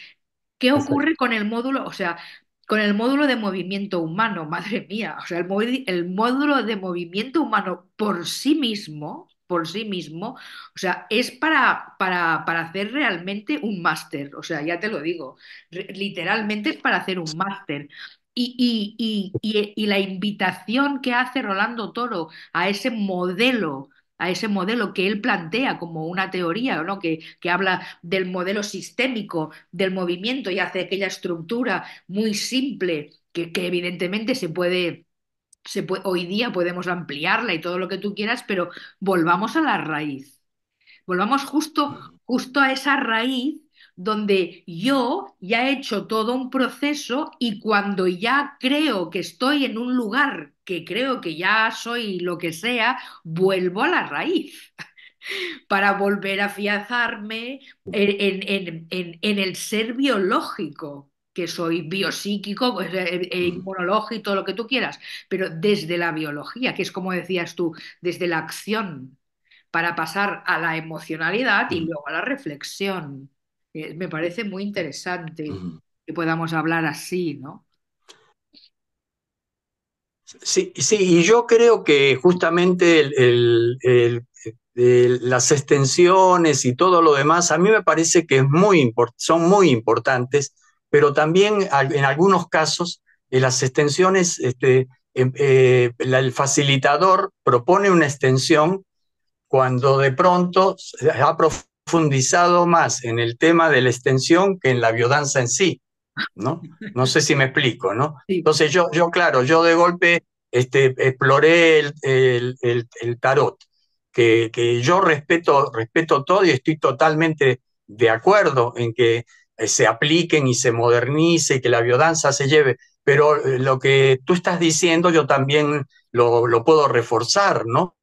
¿Qué ocurre con el módulo? O sea, con el módulo de movimiento humano, madre mía, o sea, el, módulo de movimiento humano por sí mismo, por sí mismo, o sea, es para, para, para hacer realmente un máster, o sea, ya te lo digo, literalmente es para hacer un máster. Y, y, y, y, la invitación que hace Rolando Toro a ese modelo a ese modelo que él plantea como una teoría, ¿no? que, que habla del modelo sistémico del movimiento y hace aquella estructura muy simple que, evidentemente se puede, se hoy día podemos ampliarla y todo lo que tú quieras, pero volvamos a la raíz. Volvamos justo, justo a esa raíz donde yo ya he hecho todo un proceso y cuando ya creo que estoy en un lugar que creo que ya soy lo que sea, vuelvo a la raíz para volver a afianzarme en, en, el ser biológico, que soy biopsíquico, pues, eh, eh, inmunológico, todo lo que tú quieras, pero desde la biología, que es como decías tú, desde la acción, para pasar a la emocionalidad y luego a la reflexión. Me parece muy interesante que podamos hablar así, ¿no? Sí, sí, y yo creo que justamente las extensiones y todo lo demás, a mí me parece que es muy son muy importantes, pero también en algunos casos eh, las extensiones, este, em, eh, el facilitador propone una extensión cuando de pronto ha profundizado más en el tema de la extensión que en la biodanza en sí. ¿no? No sé si me explico, ¿no? Entonces yo, yo claro, yo de golpe este, exploré el, el, el, tarot, que, yo respeto, respeto todo y estoy totalmente de acuerdo en que eh, se apliquen y se modernice y que la biodanza se lleve, pero eh, lo que tú estás diciendo yo también lo, puedo reforzar, ¿no?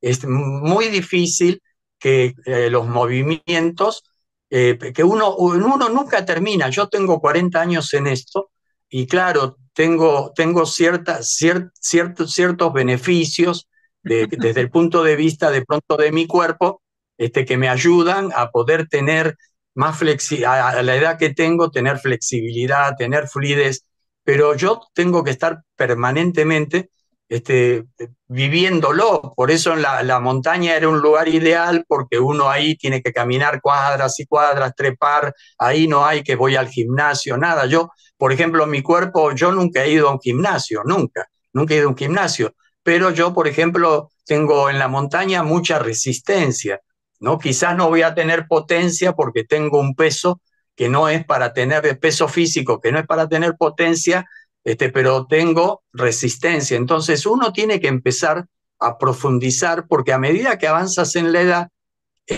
Es muy difícil que eh, los movimientos eh, que uno, uno nunca termina. Yo tengo 40 años en esto y claro, tengo, tengo ciertas ciertos beneficios desde el punto de vista de pronto de mi cuerpo este, que me ayudan a poder tener más flexibilidad, a la edad que tengo, tener flexibilidad, tener fluidez, pero yo tengo que estar permanentemente este, viviéndolo. Por eso la, montaña era un lugar ideal porque uno ahí tiene que caminar cuadras y cuadras, trepar, ahí no hay que voy al gimnasio, nada. Yo, por ejemplo, mi cuerpo, yo nunca he ido a un gimnasio, nunca, nunca he ido a un gimnasio, pero yo, por ejemplo, tengo en la montaña mucha resistencia, ¿no? Quizás no voy a tener potencia porque tengo un peso que no es para tener peso físico, que no es para tener potencia, este, pero tengo resistencia. Entonces uno tiene que empezar a profundizar porque a medida que avanzas en la edad,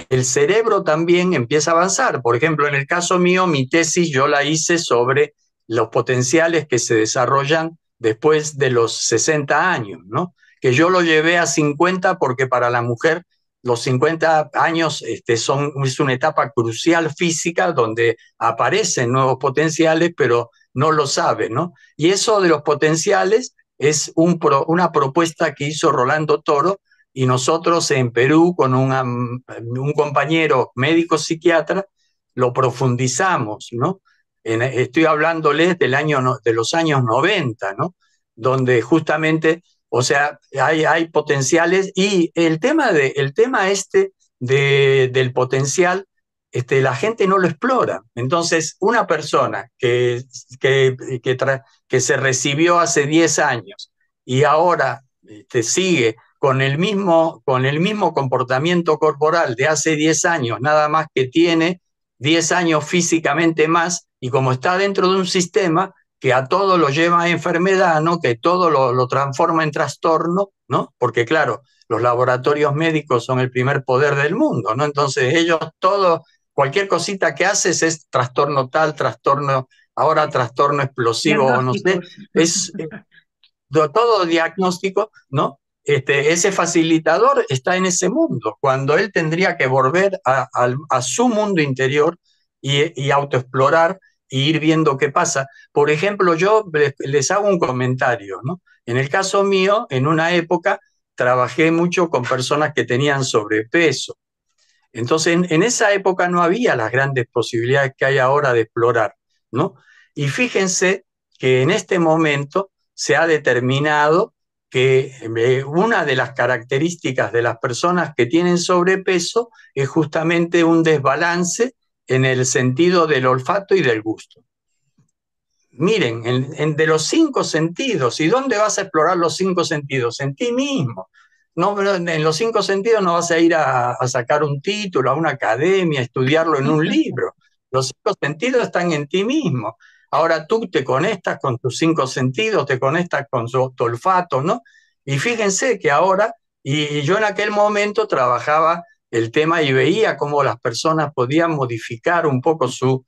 el cerebro también empieza a avanzar. Por ejemplo, en el caso mío, mi tesis yo la hice sobre los potenciales que se desarrollan después de los 60 años, ¿no? Que yo lo llevé a 50 porque para la mujer los 50 años este, son, es una etapa crucial física donde aparecen nuevos potenciales, pero no lo sabe, ¿no? Y eso de los potenciales es un una propuesta que hizo Rolando Toro y nosotros en Perú con un compañero médico psiquiatra lo profundizamos, ¿no? estoy hablándoles del año, de los años 90, ¿no? Donde justamente, o sea, hay, hay potenciales y el tema, de, el tema este de, del potencial este, la gente no lo explora. Entonces, una persona que, que, se recibió hace 10 años y ahora este, sigue con el, mismo, con el mismo comportamiento corporal de hace 10 años, nada más que tiene 10 años físicamente más, y como está dentro de un sistema que a todo lo lleva a enfermedad, ¿no? que todo lo, transforma en trastorno, ¿no? porque claro, los laboratorios médicos son el primer poder del mundo, ¿no? Entonces ellos todos cualquier cosita que haces es trastorno tal, trastorno, ahora trastorno explosivo, o no sé, es eh, todo diagnóstico, ¿no? Este, ese facilitador está en ese mundo, cuando él tendría que volver a, su mundo interior y, autoexplorar e ir viendo qué pasa. Por ejemplo, yo les, les hago un comentario, ¿no? En el caso mío, en una época, trabajé mucho con personas que tenían sobrepeso entonces, en, esa época no había las grandes posibilidades que hay ahora de explorar, ¿no? Y fíjense que en este momento se ha determinado que eh, una de las características de las personas que tienen sobrepeso es justamente un desbalance en el sentido del olfato y del gusto. Miren, de los cinco sentidos, ¿y dónde vas a explorar los cinco sentidos? En ti mismo no, en los cinco sentidos no vas a ir a, sacar un título, a una academia, a estudiarlo en un libro. Los cinco sentidos están en ti mismo. Ahora tú te conectas con tus cinco sentidos, te conectas con su tu olfato, ¿no? Y fíjense que ahora, y yo en aquel momento trabajaba el tema y veía cómo las personas podían modificar un poco su,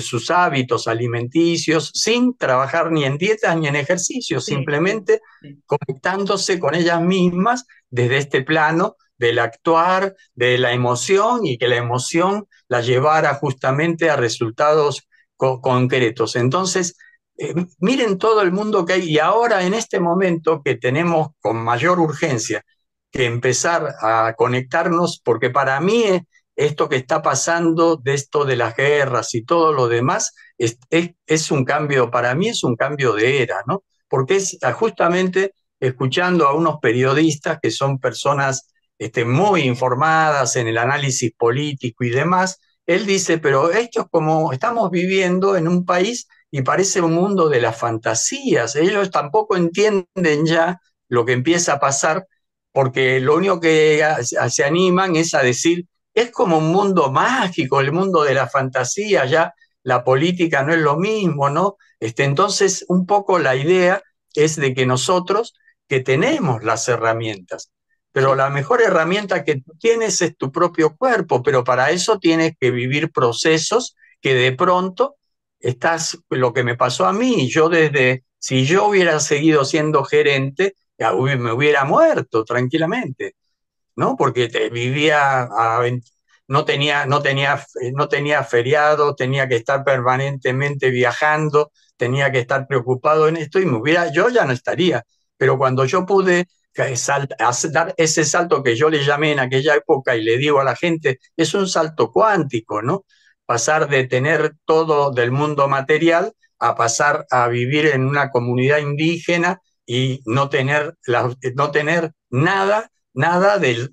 sus hábitos alimenticios sin trabajar ni en dieta ni en ejercicio, simplemente conectándose con ellas mismas desde este plano del actuar, de la emoción y que la emoción la llevara justamente a resultados concretos. Entonces, eh, miren todo el mundo que hay y ahora en este momento que tenemos con mayor urgencia que empezar a conectarnos, porque para mí... es eh, esto que está pasando, de esto de las guerras y todo lo demás, es, un cambio, para mí es un cambio de era, ¿no? Porque es ah, justamente escuchando a unos periodistas que son personas este, muy informadas en el análisis político y demás, él dice, pero esto es como estamos viviendo en un país y parece un mundo de las fantasías. Ellos tampoco entienden ya lo que empieza a pasar porque lo único que ah, se animan es a decir es como un mundo mágico, el mundo de la fantasía, ya la política no es lo mismo, ¿no? Este, entonces, un poco la idea es de que nosotros, que tenemos las herramientas, pero la mejor herramienta que tienes es tu propio cuerpo, pero para eso tienes que vivir procesos que de pronto estás, lo que me pasó a mí, yo desde, si yo hubiera seguido siendo gerente, me hubiera muerto tranquilamente. ¿no? Porque eh, vivía no tenía, no, tenía, eh, no tenía feriado, tenía que estar permanentemente viajando, tenía que estar preocupado en esto y me hubiera, yo ya no estaría. Pero cuando yo pude eh, dar ese salto que yo le llamé en aquella época y le digo a la gente, es un salto cuántico, ¿no? Pasar de tener todo del mundo material a pasar a vivir en una comunidad indígena y no tener, no tener nada nada de,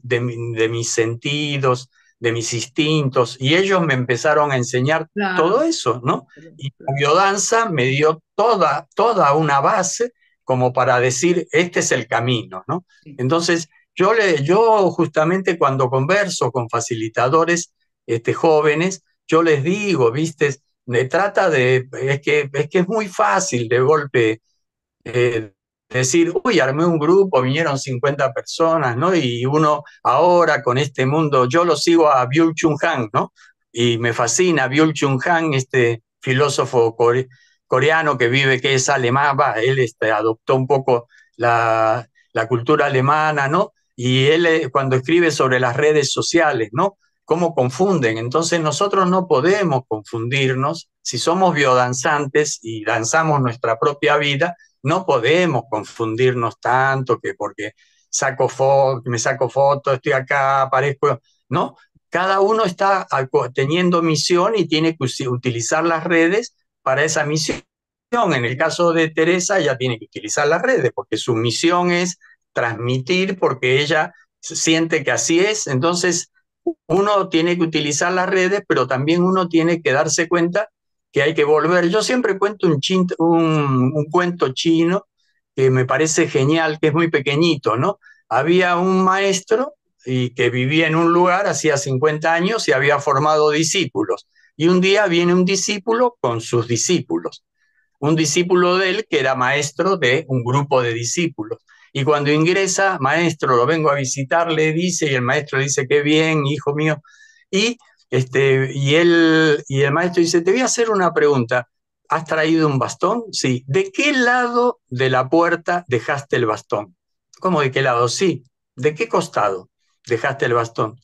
mis sentidos, de mis instintos, y ellos me empezaron a enseñar todo eso, ¿no? Y la biodanza me dio toda, toda una base como para decir, este es el camino, ¿no? Entonces, yo, le, yo justamente cuando converso con facilitadores este, jóvenes, yo les digo, viste, me trata de, es que es, que es muy fácil de golpe eh, decir, uy, armé un grupo, vinieron 50 personas, ¿no? Y uno ahora con este mundo, yo lo sigo a Byul Chung hang ¿no? Y me fascina Byul Chung hang este filósofo coreano que vive, que es alemán, va, él este, adoptó un poco la, la, cultura alemana, ¿no? Y él eh, cuando escribe sobre las redes sociales, ¿no? Cómo confunden. Entonces nosotros no podemos confundirnos si somos biodanzantes y danzamos nuestra propia vida, no podemos confundirnos tanto que porque saco me saco foto estoy acá, aparezco. No, cada uno está teniendo misión y tiene que utilizar las redes para esa misión. En el caso de Teresa, ella tiene que utilizar las redes porque su misión es transmitir porque ella siente que así es. Entonces, uno tiene que utilizar las redes, pero también uno tiene que darse cuenta que hay que volver. Yo siempre cuento un, un, cuento chino que me parece genial, que es muy pequeñito, ¿no? Había un maestro y que vivía en un lugar hacía 50 años y había formado discípulos. Y un día viene un discípulo con sus discípulos, un discípulo de él que era maestro de un grupo de discípulos. Y cuando ingresa, maestro, lo vengo a visitar, le dice, y el maestro dice, qué bien, hijo mío. Y este, y, él, y el maestro dice, te voy a hacer una pregunta. ¿Has traído un bastón? Sí. ¿De qué lado de la puerta dejaste el bastón? ¿Cómo de qué lado? Sí. ¿De qué costado dejaste el bastón?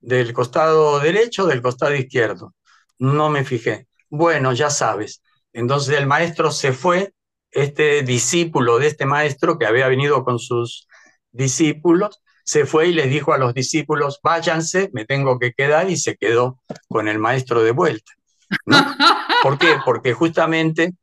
¿Del costado derecho o del costado izquierdo? No me fijé. Bueno, ya sabes. Entonces el maestro se fue, este discípulo de este maestro que había venido con sus discípulos, se fue y les dijo a los discípulos, váyanse, me tengo que quedar, y se quedó con el maestro de vuelta. ¿no? ¿Por qué? Porque justamente,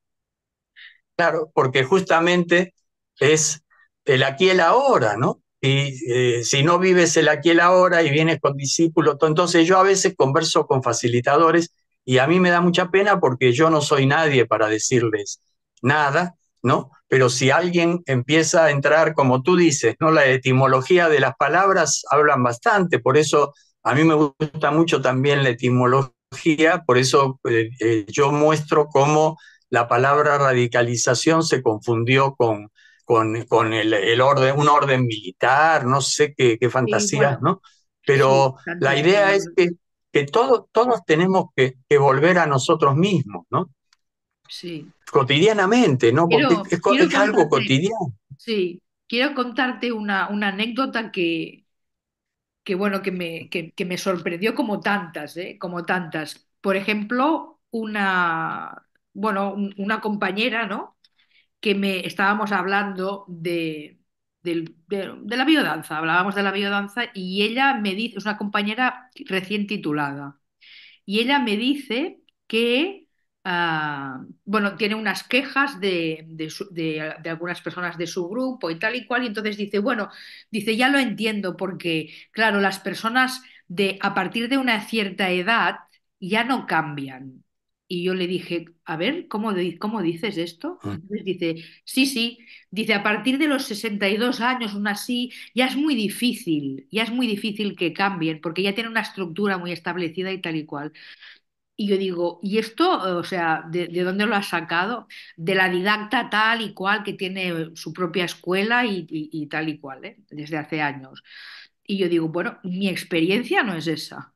claro, porque justamente es el aquí y el ahora, ¿no? Y eh, si no vives el aquí y el ahora y vienes con discípulos, entonces yo a veces converso con facilitadores y a mí me da mucha pena porque yo no soy nadie para decirles nada, ¿no? Pero si alguien empieza a entrar, como tú dices, ¿no? la etimología de las palabras hablan bastante, por eso a mí me gusta mucho también la etimología, por eso eh, eh, yo muestro cómo la palabra radicalización se confundió con, con, con el, orden, un orden militar, no sé qué, qué fantasías, ¿no? Pero la idea es que, que todos tenemos que, que, volver a nosotros mismos, ¿no? Sí, cotidianamente, ¿no? es, algo cotidiano. Sí, quiero contarte una, una anécdota que, bueno, que me, que, me sorprendió como tantas, ¿eh? como tantas. Por ejemplo, una, bueno, una compañera, ¿no? Que me estábamos hablando de, de, la biodanza, hablábamos de la biodanza y ella me dice, es una compañera recién titulada, y ella me dice que Ah, bueno, tiene unas quejas de, algunas personas de su grupo y tal y cual, y entonces dice, bueno, dice, ya lo entiendo, porque, claro, las personas de a partir de una cierta edad ya no cambian. Y yo le dije, a ver, ¿cómo, cómo dices esto? Ah. Entonces dice, sí, sí, dice, a partir de los 62 años, una así, ya es muy difícil, ya es muy difícil que cambien, porque ya tiene una estructura muy establecida y tal y cual. Y yo digo, ¿y esto, o sea, de, dónde lo has sacado? De la didacta tal y cual que tiene su propia escuela y, tal y cual, ¿eh? desde hace años. Y yo digo, bueno, mi experiencia no es esa.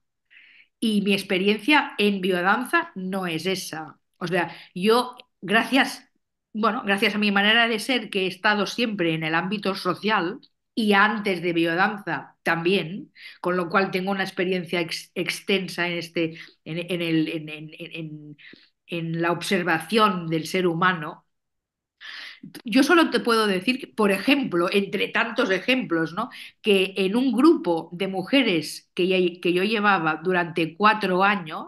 Y mi experiencia en biodanza no es esa. O sea, yo, gracias, bueno, gracias a mi manera de ser, que he estado siempre en el ámbito social, y antes de biodanza también, con lo cual tengo una experiencia extensa en, este, en, el, en, en, la observación del ser humano. Yo solo te puedo decir, por ejemplo, entre tantos ejemplos, ¿no? que en un grupo de mujeres que, que yo llevaba durante cuatro años,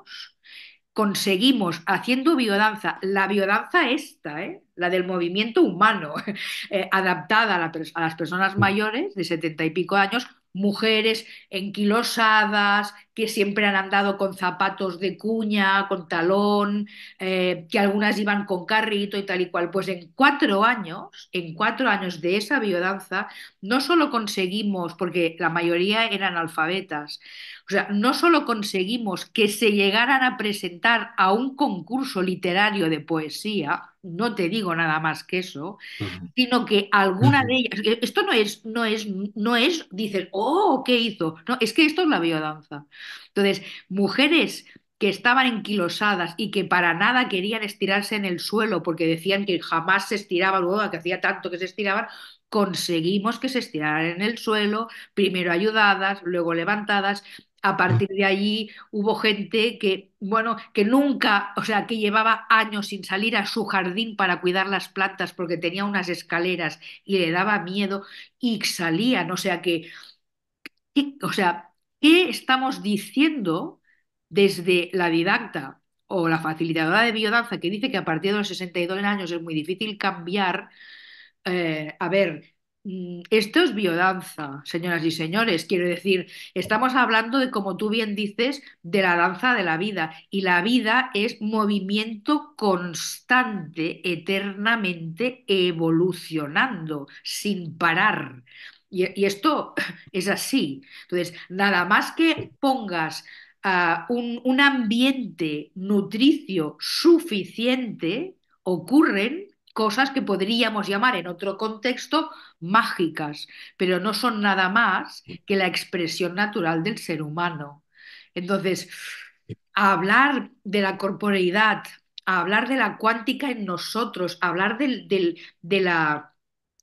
conseguimos haciendo biodanza, la biodanza esta, ¿eh? la del movimiento humano, eh, adaptada a, a, las personas mm. mayores de setenta y pico años, mujeres enquilosadas, que siempre han andado con zapatos de cuña, con talón, eh, que algunas iban con carrito y tal y cual. Pues en cuatro años, en cuatro años de esa biodanza, no solo conseguimos, porque la mayoría eran alfabetas, o sea, no solo conseguimos que se llegaran a presentar a un concurso literario de poesía, no te digo nada más que eso, sino que alguna de ellas, esto no es, no es, no es, dices, oh, ¿qué hizo? No, es que esto es la biodanza. Entonces, mujeres que estaban enquilosadas y que para nada querían estirarse en el suelo porque decían que jamás se estiraban, luego oh, que hacía tanto que se estiraban, conseguimos que se estiraran en el suelo, primero ayudadas, luego levantadas, a partir de allí hubo gente que, bueno, que nunca, o sea, que llevaba años sin salir a su jardín para cuidar las plantas porque tenía unas escaleras y le daba miedo y salían, o sea que, o sea, ¿qué estamos diciendo desde la didacta o la facilitadora de biodanza que dice que a partir de los 62 años es muy difícil cambiar? Eh, a ver, Mm, esto es biodanza, señoras y señores. Quiero decir, estamos hablando de, como tú bien dices, de la danza de la vida. Y la vida es movimiento constante, eternamente evolucionando, sin parar. Y, esto es así. Entonces, nada más que pongas ah, un, un ambiente nutricio suficiente, ocurren cosas que podríamos llamar en otro contexto mágicas, pero no son nada más que la expresión natural del ser humano. Entonces, hablar de la corporeidad, hablar de la cuántica en nosotros, hablar de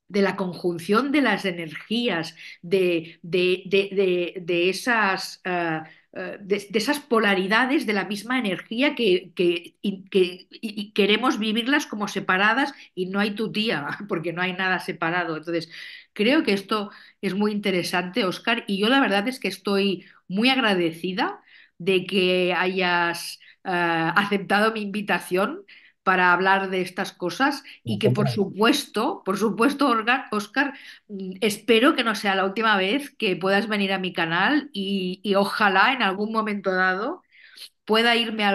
la conjunción de las energías, de, esas eh, eh, de, esas polaridades de la misma energía que, que, queremos vivirlas como separadas y no hay tu tía porque no hay nada separado. Entonces, creo que esto es muy interesante, Oscar, y yo la verdad es que estoy muy agradecida de que hayas eh, aceptado mi invitación para hablar de estas cosas y que por supuesto, por supuesto, Oscar, mm, espero que no sea la última vez que puedas venir a mi canal y, ojalá en algún momento dado pueda irme a,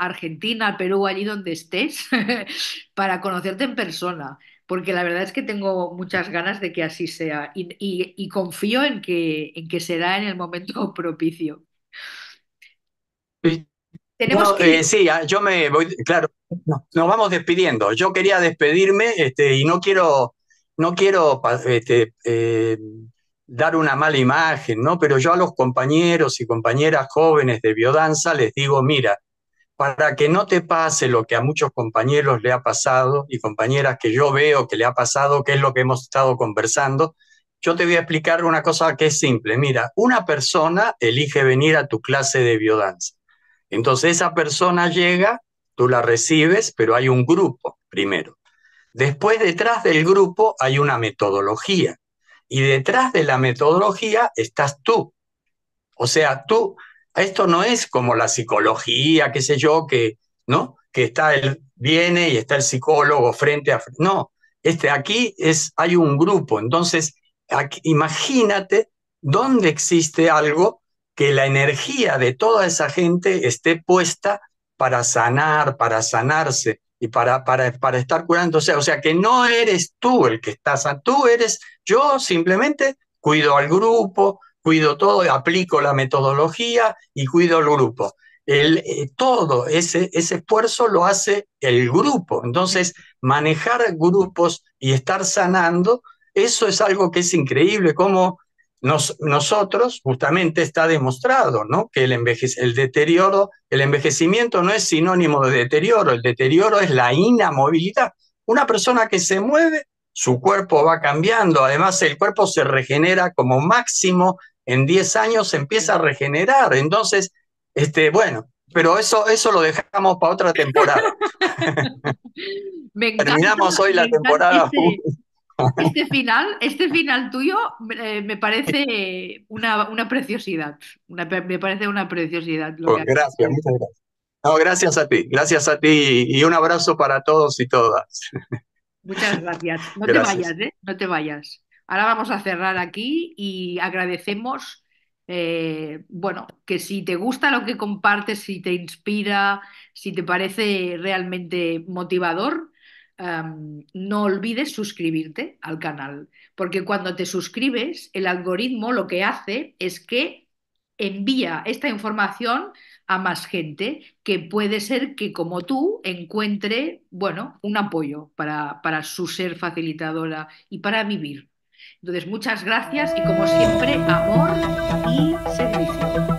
Argentina, al Perú, allí donde estés, para conocerte en persona, porque la verdad es que tengo muchas ganas de que así sea y, confío en que, en que será en el momento propicio. Eh, sí, ah, yo me voy, claro, nos vamos despidiendo. Yo quería despedirme este, y no quiero, no quiero este, eh, dar una mala imagen, ¿no? Pero yo a los compañeros y compañeras jóvenes de biodanza les digo, mira, para que no te pase lo que a muchos compañeros le ha pasado y compañeras que yo veo que le ha pasado, que es lo que hemos estado conversando, yo te voy a explicar una cosa que es simple. Mira, una persona elige venir a tu clase de biodanza entonces esa persona llega, tú la recibes, pero hay un grupo primero. Después detrás del grupo hay una metodología y detrás de la metodología estás tú. O sea, tú, esto no es como la psicología, qué sé yo, que, ¿no? Que está el, viene y está el psicólogo frente a No, este, aquí es, hay un grupo. Entonces, imagínate dónde existe algo que la energía de toda esa gente esté puesta para sanar, para sanarse y para, para, para estar curando, O sea, que no eres tú el que estás, tú eres, yo simplemente cuido al grupo, cuido todo, aplico la metodología y cuido al grupo. El, eh, todo ese, ese esfuerzo lo hace el grupo. Entonces, manejar grupos y estar sanando, eso es algo que es increíble, como nosotros justamente está demostrado ¿no? que el, el, deterioro, el envejecimiento no es sinónimo de deterioro, el deterioro es la inamovilidad. Una persona que se mueve, su cuerpo va cambiando, además el cuerpo se regenera como máximo en 10 años, se empieza a regenerar. Entonces, este, bueno, pero eso, eso lo dejamos para otra temporada. Terminamos hoy la temporada. Este final, este final tuyo eh, me parece una, preciosidad. me parece una preciosidad. gracias, muchas gracias. gracias a ti, gracias a ti y un abrazo para todos y todas. Muchas gracias. No te vayas, ¿eh? No te vayas. Ahora vamos a cerrar aquí y agradecemos, eh, bueno, que si te gusta lo que compartes, si te inspira, si te parece realmente motivador, no olvides suscribirte al canal, porque cuando te suscribes, el algoritmo lo que hace es que envía esta información a más gente que puede ser que como tú encuentre, bueno, un apoyo para, para su ser facilitadora y para vivir. Entonces, muchas gracias y como siempre, amor y servicio.